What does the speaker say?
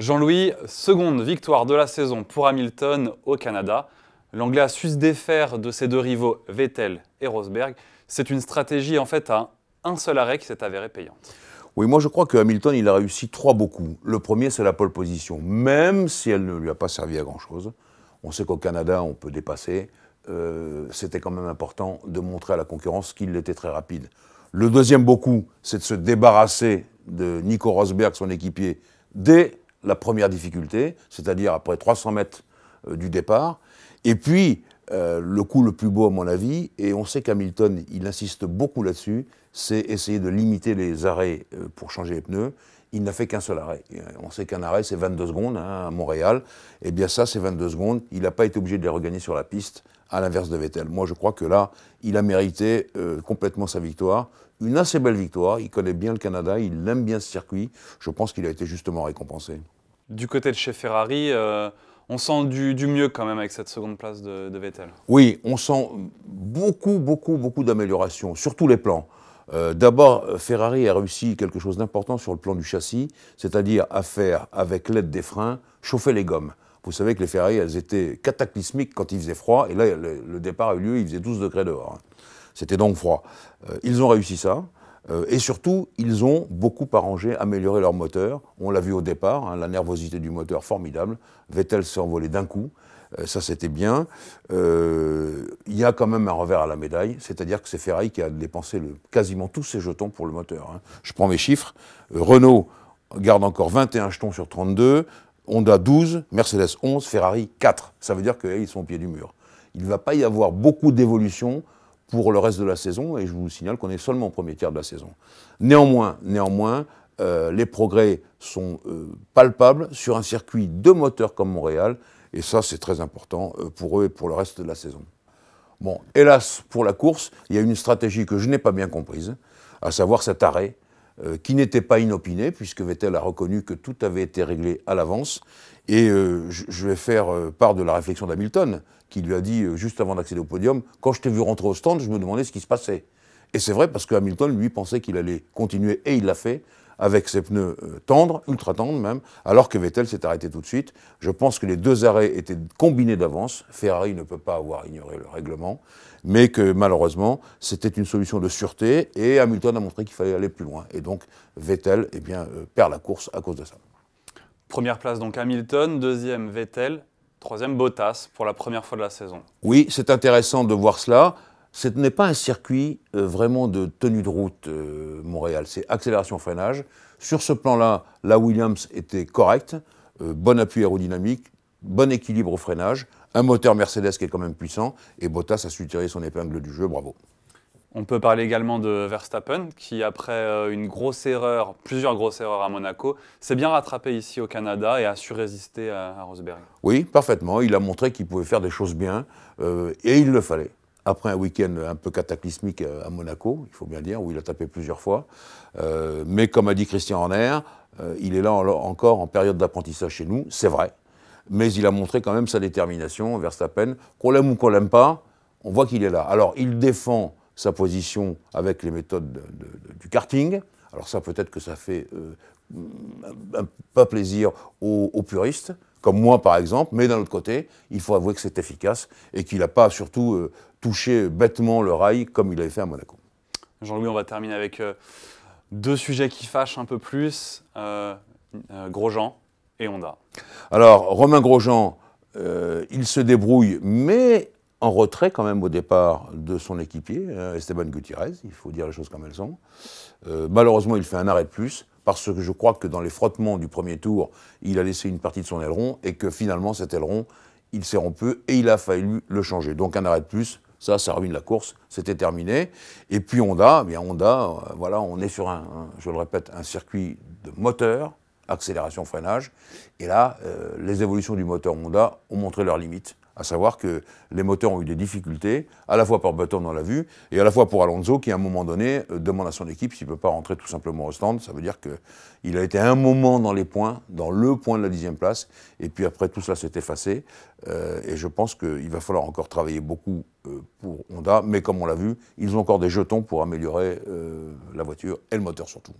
Jean-Louis, seconde victoire de la saison pour Hamilton au Canada. L'Anglais a su se défaire de ses deux rivaux Vettel et Rosberg. C'est une stratégie en fait à un seul arrêt qui s'est avérée payante. Oui, moi je crois que Hamilton, il a réussi trois beaucoup. Le premier, c'est la pole position, même si elle ne lui a pas servi à grand-chose. On sait qu'au Canada, on peut dépasser. Euh, c'était quand même important de montrer à la concurrence qu'il était très rapide. Le deuxième beaucoup, c'est de se débarrasser de Nico Rosberg, son équipier, dès la première difficulté, c'est-à-dire après 300 mètres euh, du départ. Et puis, euh, le coup le plus beau, à mon avis, et on sait qu'Hamilton, il insiste beaucoup là-dessus, c'est essayer de limiter les arrêts euh, pour changer les pneus. Il n'a fait qu'un seul arrêt. On sait qu'un arrêt, c'est 22 secondes hein, à Montréal. Eh bien, ça, c'est 22 secondes. Il n'a pas été obligé de les regagner sur la piste, à l'inverse de Vettel. Moi, je crois que là, il a mérité complètement sa victoire. Une assez belle victoire. Il connaît bien le Canada, il aime bien ce circuit. Je pense qu'il a été justement récompensé. Du côté de chez Ferrari, euh, on sent du, mieux quand même avec cette seconde place de, Vettel. Oui, on sent beaucoup, beaucoup, beaucoup d'améliorations sur tous les plans. Euh, d'abord, Ferrari a réussi quelque chose d'important sur le plan du châssis, c'est-à-dire à faire, avec l'aide des freins, chauffer les gommes. Vous savez que les Ferrari, elles étaient cataclysmiques quand il faisait froid, et là, le, départ a eu lieu, il faisait 12 degrés dehors. C'était donc froid. Euh, ils ont réussi ça. Euh, et surtout, ils ont beaucoup arrangé, amélioré leur moteur. On l'a vu au départ, hein, la nervosité du moteur formidable. Vettel s'est envolé d'un coup. Euh, ça, c'était bien. Euh, il y a quand même un revers à la médaille, c'est-à-dire que c'est Ferrari qui a dépensé quasiment tous ses jetons pour le moteur. Hein. Je prends mes chiffres. Renault garde encore 21 jetons sur 32, Honda 12, Mercedes 11, Ferrari 4. Ça veut dire qu'ils sont au pied du mur. Il ne va pas y avoir beaucoup d'évolution pour le reste de la saison, et je vous signale qu'on est seulement au premier tiers de la saison. Néanmoins, néanmoins euh, les progrès sont euh, palpables sur un circuit de moteurs comme Montréal, et ça c'est très important euh, pour eux et pour le reste de la saison. Bon, hélas, pour la course, il y a une stratégie que je n'ai pas bien comprise, à savoir cet arrêt euh, qui n'était pas inopiné, puisque Vettel a reconnu que tout avait été réglé à l'avance. Et euh, je vais faire euh, part de la réflexion d'Hamilton, qui lui a dit, juste avant d'accéder au podium, quand je t'ai vu rentrer au stand, je me demandais ce qui se passait. Et c'est vrai parce que Hamilton, lui, pensait qu'il allait continuer, et il l'a fait, avec ses pneus euh, tendres, ultra tendres même, alors que Vettel s'est arrêté tout de suite. Je pense que les deux arrêts étaient combinés d'avance. Ferrari ne peut pas avoir ignoré le règlement, mais que malheureusement, c'était une solution de sûreté et Hamilton a montré qu'il fallait aller plus loin. Et donc, Vettel eh bien, euh, perd la course à cause de ça. Première place donc Hamilton, deuxième Vettel, troisième Bottas pour la première fois de la saison. Oui, c'est intéressant de voir cela ce n'est pas un circuit euh, vraiment de tenue de route euh, Montréal, c'est accélération-freinage. Sur ce plan-là, la Williams était correcte, euh, bon appui aérodynamique, bon équilibre au freinage, un moteur Mercedes qui est quand même puissant, et Bottas a su tirer son épingle du jeu, bravo. On peut parler également de Verstappen, qui après une grosse erreur, plusieurs grosses erreurs à Monaco, s'est bien rattrapé ici au Canada et a su résister à, à Rosberg. Oui, parfaitement. Il a montré qu'il pouvait faire des choses bien, et il le fallait après un week-end un peu cataclysmique euh, à Monaco, il faut bien dire, où il a tapé plusieurs fois. Euh, mais comme a dit Christian Horner, euh, il est là encore en période d'apprentissage chez nous, c'est vrai. Mais il a montré quand même sa détermination, vers peine, Qu'on l'aime ou qu'on l'aime pas, on voit qu'il est là. Alors il défend sa position avec les méthodes du karting. Alors ça peut-être que ça fait pas plaisir aux puristes, comme moi par exemple, mais d'un autre côté, il faut avouer que c'est efficace et qu'il n'a pas surtout euh, touché bêtement le rail comme il l'avait fait à Monaco. Jean-Louis, on va terminer avec euh, deux sujets qui fâchent un peu plus, euh, Grosjean et Honda. Alors, Romain Grosjean, il se débrouille, mais en retrait quand même au départ de son équipier, Esteban Gutiérrez, il faut dire les choses comme elles sont. malheureusement, il fait un arrêt de plus, parce que je crois que dans les frottements du premier tour, il a laissé une partie de son aileron et que finalement cet aileron, il s'est rompu et il a fallu le changer. Donc un arrêt de plus, ça, ça ruine la course, c'était terminé. Et puis Honda, eh bien Honda, euh, voilà, on est sur un, je le répète, un circuit de moteur, accélération, freinage. Et là, euh, les évolutions du moteur Honda ont montré leurs limites à savoir que les moteurs ont eu des difficultés, à la fois pour Button, dans la vu, et à la fois pour Alonso, qui à un moment donné euh, demande à son équipe s'il ne peut pas rentrer tout simplement au stand. Ça veut dire qu'il a été un moment dans les points, dans le point de la dixième place, et puis après tout cela s'est effacé. Euh, et je pense qu'il va falloir encore travailler beaucoup euh, pour Honda, mais comme on l'a vu, ils ont encore des jetons pour améliorer la voiture et le moteur surtout.